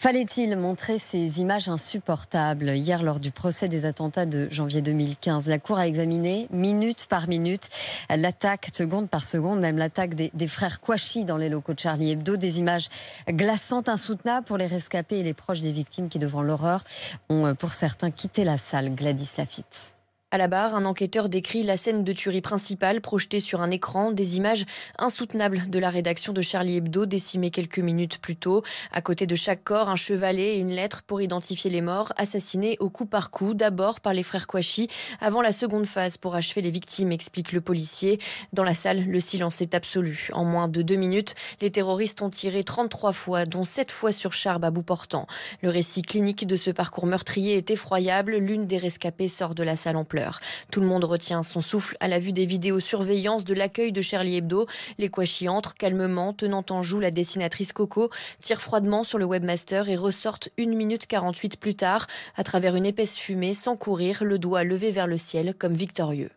Fallait-il montrer ces images insupportables hier lors du procès des attentats de janvier 2015 La Cour a examiné minute par minute l'attaque, seconde par seconde, même l'attaque des, frères Kouachi dans les locaux de Charlie Hebdo, des images glaçantes, insoutenables pour les rescapés et les proches des victimes qui, devant l'horreur, ont euh, pour certains quitté la salle. Gladys Lafitte. À la barre, un enquêteur décrit la scène de tuerie principale projetée sur un écran, des images insoutenables de la rédaction de Charlie Hebdo décimée quelques minutes plus tôt. À côté de chaque corps, un chevalet et une lettre pour identifier les morts assassinés au coup par coup, d'abord par les frères Kouachi, avant la seconde phase pour achever les victimes, explique le policier. Dans la salle, le silence est absolu. En moins de deux minutes, les terroristes ont tiré 33 fois, dont 7 fois sur Charb à bout portant. Le récit clinique de ce parcours meurtrier est effroyable. L'une des rescapées sort de la salle en pleurs. Tout le monde retient son souffle à la vue des vidéos surveillance de l'accueil de Charlie Hebdo. Les Kouachi entrent calmement, tenant en joue la dessinatrice Coco, tirent froidement sur le webmaster et ressortent une minute 48 plus tard, à travers une épaisse fumée, sans courir, le doigt levé vers le ciel comme victorieux.